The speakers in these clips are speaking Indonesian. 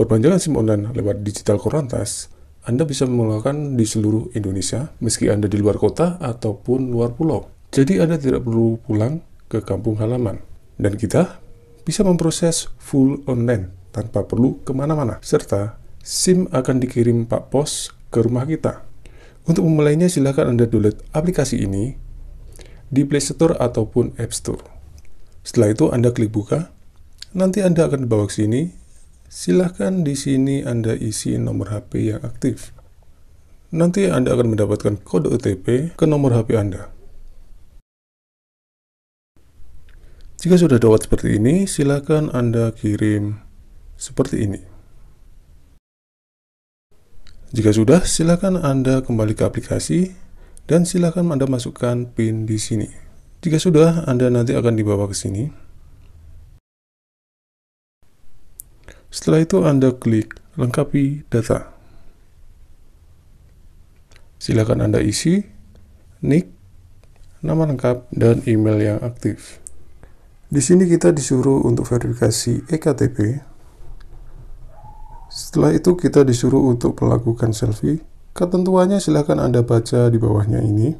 Perpanjangan SIM online lewat digital korantas, Anda bisa menggunakan di seluruh Indonesia, meski Anda di luar kota ataupun luar pulau. Jadi Anda tidak perlu pulang ke kampung halaman. Dan kita bisa memproses full online tanpa perlu kemana-mana, serta SIM akan dikirim Pak Pos ke rumah kita. Untuk memulainya, silakan Anda download aplikasi ini di Play Store ataupun App Store. Setelah itu Anda klik buka, nanti Anda akan dibawa ke sini Silahkan di sini Anda isi nomor HP yang aktif. Nanti Anda akan mendapatkan kode OTP ke nomor HP Anda. Jika sudah dapat seperti ini, silahkan Anda kirim seperti ini. Jika sudah, silahkan Anda kembali ke aplikasi dan silahkan Anda masukkan PIN di sini. Jika sudah, Anda nanti akan dibawa ke sini. Setelah itu Anda klik lengkapi data. Silakan Anda isi nick, nama lengkap, dan email yang aktif. Di sini kita disuruh untuk verifikasi ektp. Setelah itu kita disuruh untuk melakukan selfie. Ketentuannya silakan Anda baca di bawahnya ini.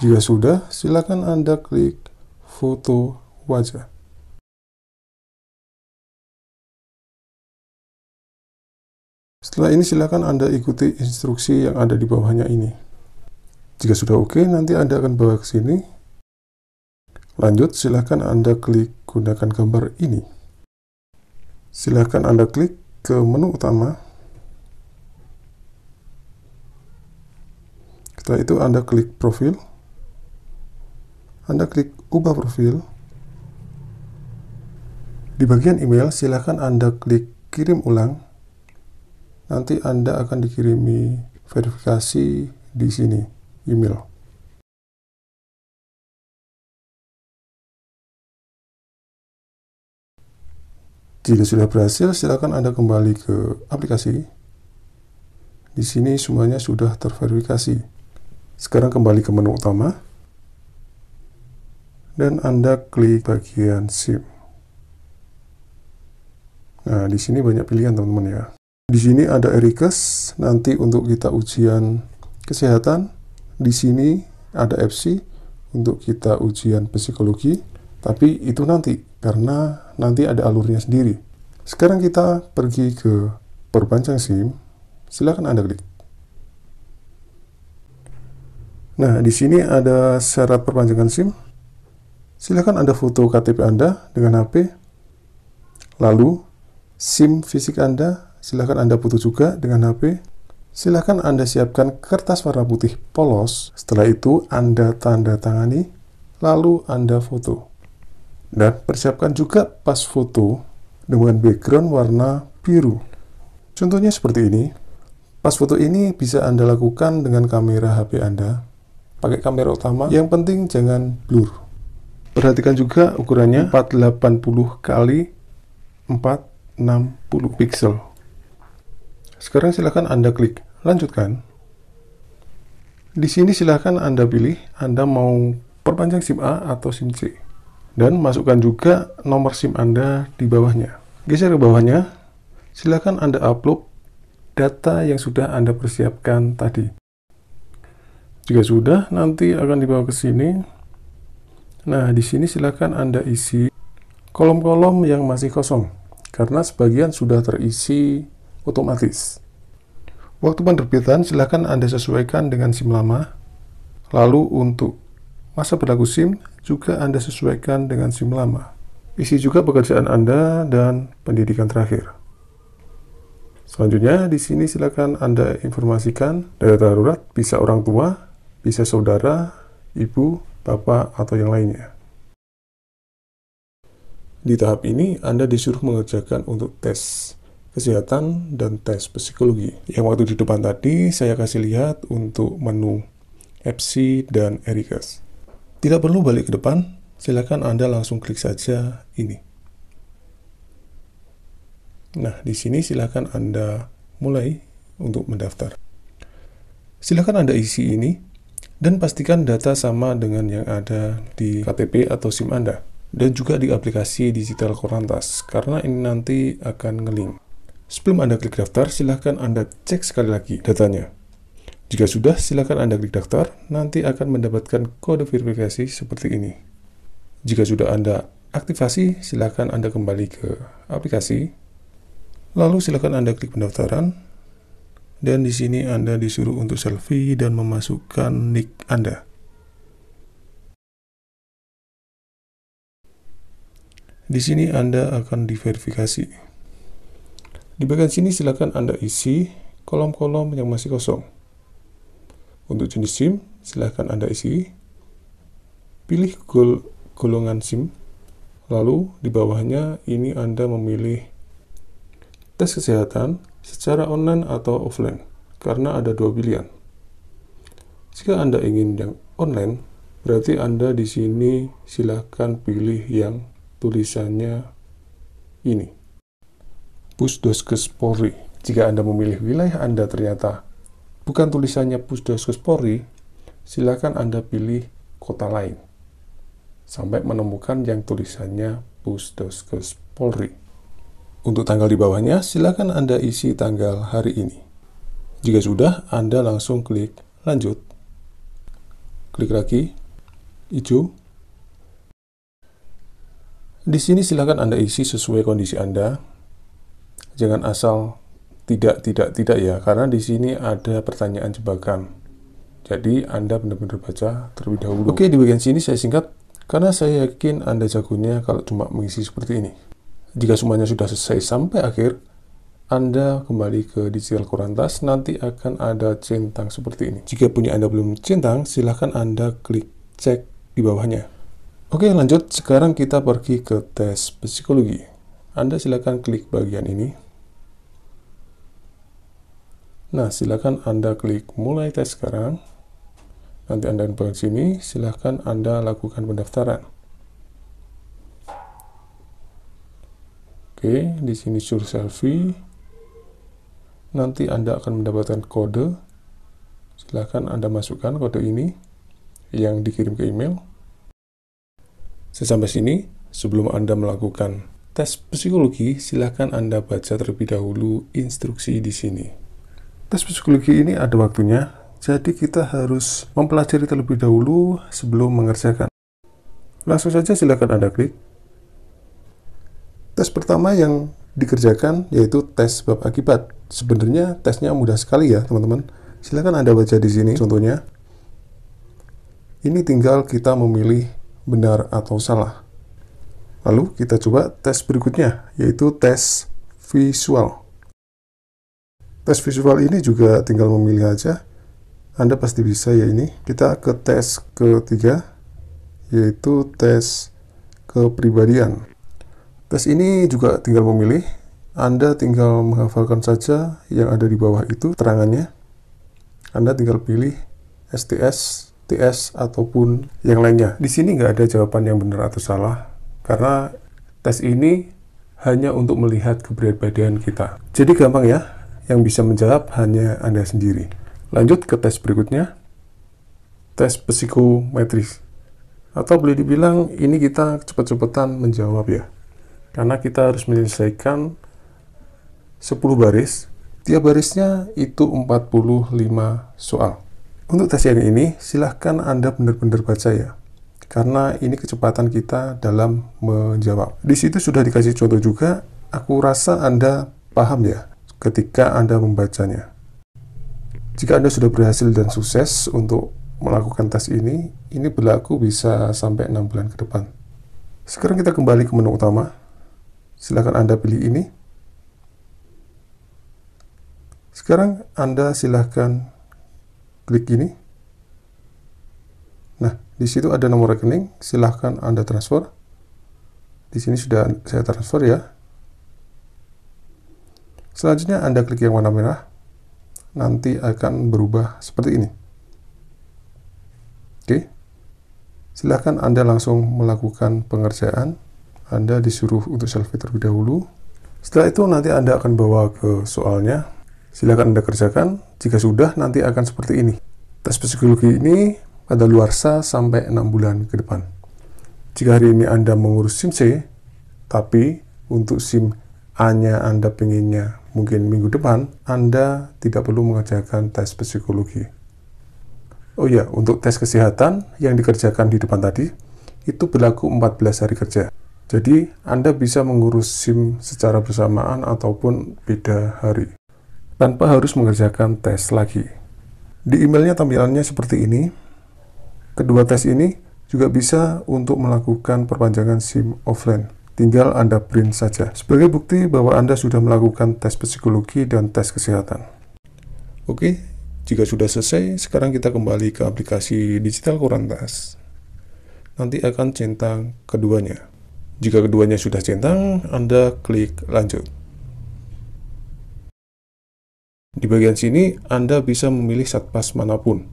Jika sudah, silakan Anda klik foto wajah. Setelah ini silakan Anda ikuti instruksi yang ada di bawahnya ini. Jika sudah oke, okay, nanti Anda akan bawa ke sini. Lanjut, silakan Anda klik gunakan gambar ini. Silakan Anda klik ke menu utama. Setelah itu Anda klik profil. Anda klik ubah profil. Di bagian email, silakan Anda klik kirim ulang nanti Anda akan dikirimi verifikasi di sini, email. Jika sudah berhasil, silakan Anda kembali ke aplikasi. Di sini semuanya sudah terverifikasi. Sekarang kembali ke menu utama. Dan Anda klik bagian SIM. Nah, di sini banyak pilihan teman-teman ya. Di sini ada Erikes, nanti untuk kita ujian kesehatan. Di sini ada FC untuk kita ujian psikologi, tapi itu nanti karena nanti ada alurnya sendiri. Sekarang kita pergi ke perpanjang SIM. Silakan Anda klik. Nah, di sini ada syarat perpanjangan SIM. Silakan Anda foto KTP Anda dengan HP. Lalu SIM fisik Anda, silahkan Anda butuh juga dengan HP. Silahkan Anda siapkan kertas warna putih polos. Setelah itu Anda tanda tangani, lalu Anda foto. Dan persiapkan juga pas foto dengan background warna biru. Contohnya seperti ini. Pas foto ini bisa Anda lakukan dengan kamera HP Anda. Pakai kamera utama, yang penting jangan blur. Perhatikan juga ukurannya 480 kali 4 60 pixel. Sekarang silakan Anda klik lanjutkan. Di sini silahkan Anda pilih Anda mau perpanjang SIM A atau SIM C. Dan masukkan juga nomor SIM Anda di bawahnya. Geser ke bawahnya, Silakan Anda upload data yang sudah Anda persiapkan tadi. Jika sudah, nanti akan dibawa ke sini. Nah, di sini silahkan Anda isi kolom-kolom yang masih kosong karena sebagian sudah terisi otomatis. Waktu penerbitan silahkan Anda sesuaikan dengan SIM lama. Lalu untuk masa berlaku SIM juga Anda sesuaikan dengan SIM lama. Isi juga pekerjaan Anda dan pendidikan terakhir. Selanjutnya, di sini silakan Anda informasikan data darurat bisa orang tua, bisa saudara, ibu, bapak, atau yang lainnya. Di tahap ini, Anda disuruh mengerjakan untuk tes kesehatan dan tes psikologi. Yang waktu di depan tadi, saya kasih lihat untuk menu FC dan Erikas. Tidak perlu balik ke depan, silakan Anda langsung klik saja ini. Nah, di sini silakan Anda mulai untuk mendaftar. Silakan Anda isi ini dan pastikan data sama dengan yang ada di KTP atau SIM Anda dan juga di aplikasi digital Korantas karena ini nanti akan ngelink. Sebelum Anda klik daftar, silahkan Anda cek sekali lagi datanya. Jika sudah, silahkan Anda klik daftar, nanti akan mendapatkan kode verifikasi seperti ini. Jika sudah Anda aktivasi, silahkan Anda kembali ke aplikasi. Lalu silahkan Anda klik pendaftaran, dan di sini Anda disuruh untuk selfie dan memasukkan nick Anda. Di sini Anda akan diverifikasi. Di bagian sini silakan Anda isi kolom-kolom yang masih kosong. Untuk jenis SIM, silakan Anda isi. Pilih gol golongan SIM. Lalu di bawahnya ini Anda memilih tes kesehatan secara online atau offline karena ada dua pilihan. Jika Anda ingin yang online, berarti Anda di sini silahkan pilih yang tulisannya ini. Pusdoskes Polri. Jika Anda memilih wilayah Anda ternyata bukan tulisannya Pusdoskes Polri, silakan Anda pilih kota lain sampai menemukan yang tulisannya Pusdoskes Polri. Untuk tanggal di bawahnya, silakan Anda isi tanggal hari ini. Jika sudah, Anda langsung klik lanjut. Klik lagi, hijau, di sini silahkan Anda isi sesuai kondisi Anda. Jangan asal tidak, tidak, tidak ya, karena di sini ada pertanyaan jebakan. Jadi Anda benar-benar baca terlebih dahulu. Oke, di bagian sini saya singkat, karena saya yakin Anda jagonya kalau cuma mengisi seperti ini. Jika semuanya sudah selesai sampai akhir, Anda kembali ke digital kurantas, nanti akan ada centang seperti ini. Jika punya Anda belum centang, silahkan Anda klik cek di bawahnya. Oke lanjut, sekarang kita pergi ke tes psikologi. Anda silakan klik bagian ini. Nah, silakan Anda klik mulai tes sekarang. Nanti Anda ke sini, silakan Anda lakukan pendaftaran. Oke, di sini suruh selfie. Nanti Anda akan mendapatkan kode. Silakan Anda masukkan kode ini yang dikirim ke email. Sesampai sini, sebelum Anda melakukan tes psikologi, silakan Anda baca terlebih dahulu instruksi di sini. Tes psikologi ini ada waktunya, jadi kita harus mempelajari terlebih dahulu sebelum mengerjakan. Langsung saja silakan Anda klik. Tes pertama yang dikerjakan yaitu tes bab akibat. Sebenarnya tesnya mudah sekali ya teman-teman. Silakan Anda baca di sini contohnya. Ini tinggal kita memilih benar atau salah. Lalu kita coba tes berikutnya, yaitu tes visual. Tes visual ini juga tinggal memilih aja. Anda pasti bisa ya ini. Kita ke tes ketiga, yaitu tes kepribadian. Tes ini juga tinggal memilih. Anda tinggal menghafalkan saja yang ada di bawah itu terangannya. Anda tinggal pilih STS TS ataupun yang lainnya. Di sini nggak ada jawaban yang benar atau salah, karena tes ini hanya untuk melihat keberadaan kita. Jadi gampang ya, yang bisa menjawab hanya Anda sendiri. Lanjut ke tes berikutnya, tes psikometris. Atau boleh dibilang ini kita cepat-cepatan menjawab ya. Karena kita harus menyelesaikan 10 baris. Tiap barisnya itu 45 soal. Untuk tes yang ini, silahkan Anda benar-benar baca ya. Karena ini kecepatan kita dalam menjawab. Di situ sudah dikasih contoh juga, aku rasa Anda paham ya ketika Anda membacanya. Jika Anda sudah berhasil dan sukses untuk melakukan tes ini, ini berlaku bisa sampai 6 bulan ke depan. Sekarang kita kembali ke menu utama. Silahkan Anda pilih ini. Sekarang Anda silahkan klik ini. Nah, di situ ada nomor rekening, silahkan Anda transfer. Di sini sudah saya transfer ya. Selanjutnya Anda klik yang warna merah, nanti akan berubah seperti ini. Oke, silahkan Anda langsung melakukan pengerjaan. Anda disuruh untuk selfie terlebih dahulu. Setelah itu nanti Anda akan bawa ke soalnya Silakan Anda kerjakan. Jika sudah, nanti akan seperti ini. Tes psikologi ini pada sah sampai 6 bulan ke depan. Jika hari ini Anda mengurus SIM C, tapi untuk SIM A-nya Anda pengennya mungkin minggu depan, Anda tidak perlu mengerjakan tes psikologi. Oh ya, untuk tes kesehatan yang dikerjakan di depan tadi, itu berlaku 14 hari kerja. Jadi, Anda bisa mengurus SIM secara bersamaan ataupun beda hari tanpa harus mengerjakan tes lagi. Di emailnya tampilannya seperti ini. Kedua tes ini juga bisa untuk melakukan perpanjangan SIM offline. Tinggal Anda print saja sebagai bukti bahwa Anda sudah melakukan tes psikologi dan tes kesehatan. Oke, jika sudah selesai, sekarang kita kembali ke aplikasi digital Kurantas. Nanti akan centang keduanya. Jika keduanya sudah centang, Anda klik lanjut. Di bagian sini, Anda bisa memilih satpas manapun.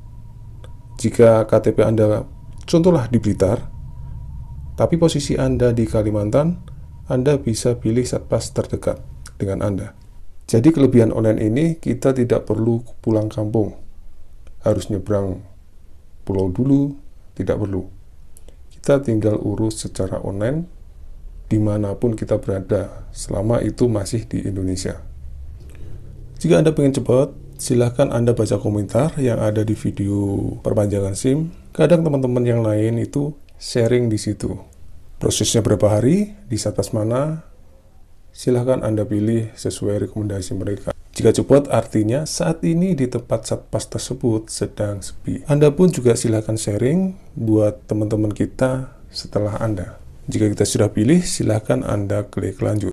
Jika KTP Anda, contohlah di Blitar, tapi posisi Anda di Kalimantan, Anda bisa pilih satpas terdekat dengan Anda. Jadi kelebihan online ini, kita tidak perlu pulang kampung. Harus nyebrang pulau dulu, tidak perlu. Kita tinggal urus secara online, dimanapun kita berada, selama itu masih di Indonesia. Jika Anda ingin cepat, silahkan Anda baca komentar yang ada di video perpanjangan SIM. Kadang teman-teman yang lain itu sharing di situ. Prosesnya berapa hari, di satas mana, silahkan Anda pilih sesuai rekomendasi mereka. Jika cepat, artinya saat ini di tempat satpas tersebut sedang sepi. Anda pun juga silahkan sharing buat teman-teman kita setelah Anda. Jika kita sudah pilih, silahkan Anda klik lanjut.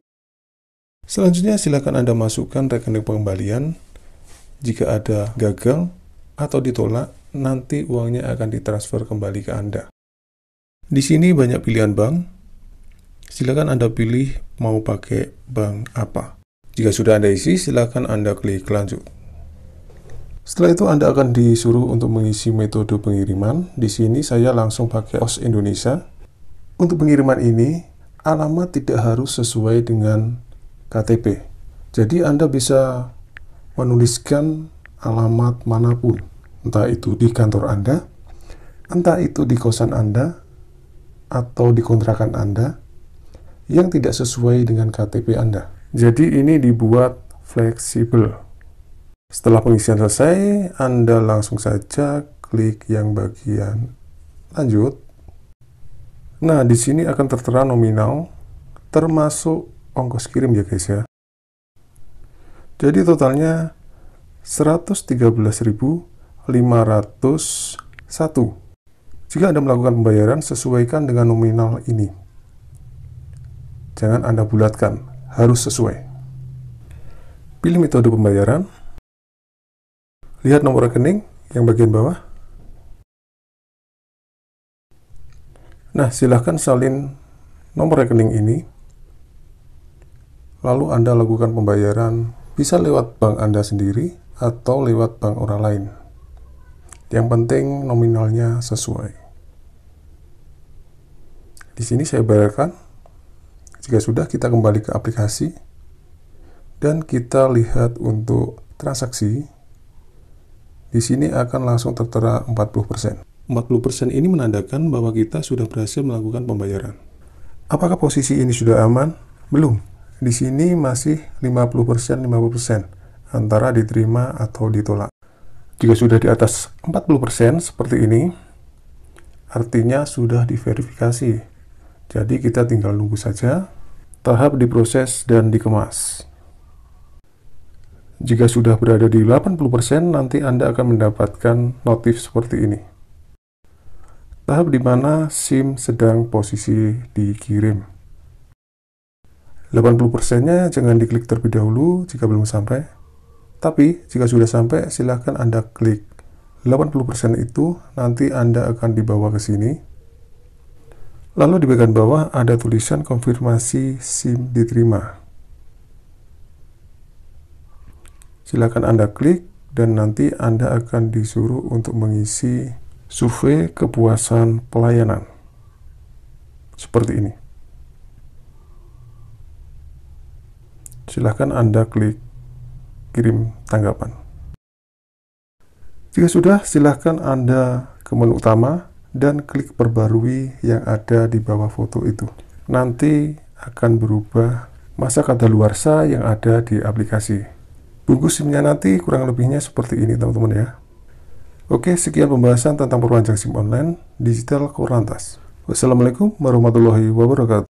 Selanjutnya silakan Anda masukkan rekening pengembalian. Jika ada gagal atau ditolak, nanti uangnya akan ditransfer kembali ke Anda. Di sini banyak pilihan bank. Silakan Anda pilih mau pakai bank apa. Jika sudah Anda isi, silakan Anda klik lanjut. Setelah itu Anda akan disuruh untuk mengisi metode pengiriman. Di sini saya langsung pakai POS Indonesia. Untuk pengiriman ini, alamat tidak harus sesuai dengan KTP. Jadi Anda bisa menuliskan alamat manapun, entah itu di kantor Anda, entah itu di kosan Anda, atau di kontrakan Anda, yang tidak sesuai dengan KTP Anda. Jadi ini dibuat fleksibel. Setelah pengisian selesai, Anda langsung saja klik yang bagian lanjut. Nah, di sini akan tertera nominal termasuk ongkos oh, kirim ya guys ya. Jadi totalnya 113.501. Jika Anda melakukan pembayaran, sesuaikan dengan nominal ini. Jangan Anda bulatkan, harus sesuai. Pilih metode pembayaran. Lihat nomor rekening yang bagian bawah. Nah, silahkan salin nomor rekening ini lalu Anda lakukan pembayaran bisa lewat bank Anda sendiri atau lewat bank orang lain. Yang penting nominalnya sesuai. Di sini saya bayarkan. Jika sudah kita kembali ke aplikasi dan kita lihat untuk transaksi di sini akan langsung tertera 40%. 40% ini menandakan bahwa kita sudah berhasil melakukan pembayaran. Apakah posisi ini sudah aman? Belum. Di sini masih 50% 50% antara diterima atau ditolak. Jika sudah di atas 40% seperti ini, artinya sudah diverifikasi. Jadi kita tinggal nunggu saja tahap diproses dan dikemas. Jika sudah berada di 80%, nanti Anda akan mendapatkan notif seperti ini. Tahap di mana SIM sedang posisi dikirim. 80%-nya jangan diklik terlebih dahulu jika belum sampai. Tapi jika sudah sampai, silahkan Anda klik. 80% itu nanti Anda akan dibawa ke sini. Lalu di bagian bawah ada tulisan konfirmasi SIM diterima. silahkan Anda klik dan nanti Anda akan disuruh untuk mengisi survei kepuasan pelayanan. Seperti ini. silahkan Anda klik kirim tanggapan. Jika sudah, silahkan Anda ke menu utama dan klik perbarui yang ada di bawah foto itu. Nanti akan berubah masa kadaluarsa yang ada di aplikasi. Bungkus SIM-nya nanti kurang lebihnya seperti ini teman-teman ya. Oke, sekian pembahasan tentang perpanjang SIM online Digital Kurantas. Wassalamualaikum warahmatullahi wabarakatuh.